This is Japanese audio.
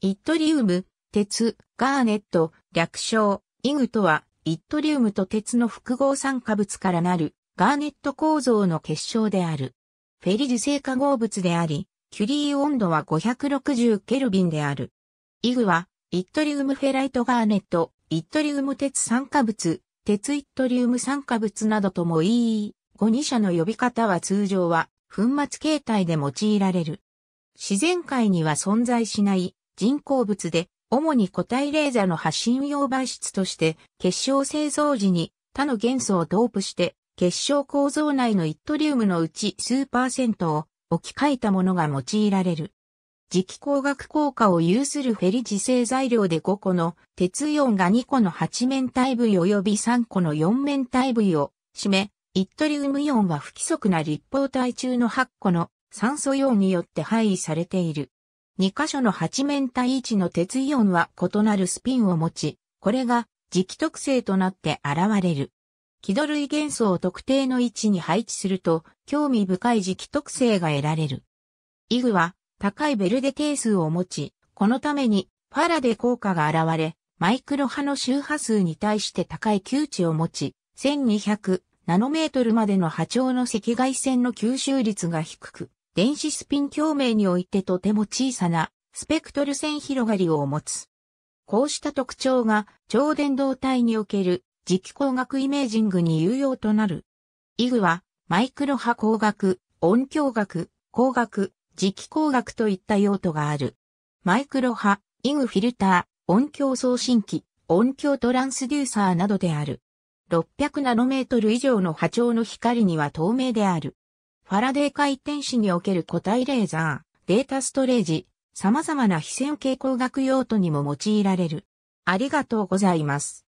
イットリウム、鉄、ガーネット、略称、イグとは、イットリウムと鉄の複合酸化物からなる、ガーネット構造の結晶である。フェリジ性化合物であり、キュリー温度は560ケルビンである。イグは、イットリウムフェライトガーネット、イットリウム鉄酸化物、鉄イットリウム酸化物などともいい、5 2社の呼び方は通常は、粉末形態で用いられる。自然界には存在しない人工物で、主に固体レーザーの発信用媒質として、結晶製造時に他の元素をドープして、結晶構造内のイットリウムのうち数パーセントを置き換えたものが用いられる。磁気工学効果を有するフェリ自生材料で5個の鉄イオンが2個の8面体部位及び3個の4面体部位を占め、イットリウムイオンは不規則な立方体中の8個の酸素イオンによって配位されている。2箇所の8面体位置の鉄イオンは異なるスピンを持ち、これが磁気特性となって現れる。気度類元素を特定の位置に配置すると、興味深い磁気特性が得られる。イグは高いベルデ定数を持ち、このためにファラデ効果が現れ、マイクロ波の周波数に対して高い窮地を持ち、1200ナノメートルまでの波長の赤外線の吸収率が低く、電子スピン共鳴においてとても小さなスペクトル線広がりを持つ。こうした特徴が超電導体における磁気工学イメージングに有用となる。イグはマイクロ波工学、音響学、工学、磁気工学といった用途がある。マイクロ波、イグフィルター、音響送信機、音響トランスデューサーなどである。600ナノメートル以上の波長の光には透明である。ファラデー回転子における固体レーザー、データストレージ、様々な非線形工学用途にも用いられる。ありがとうございます。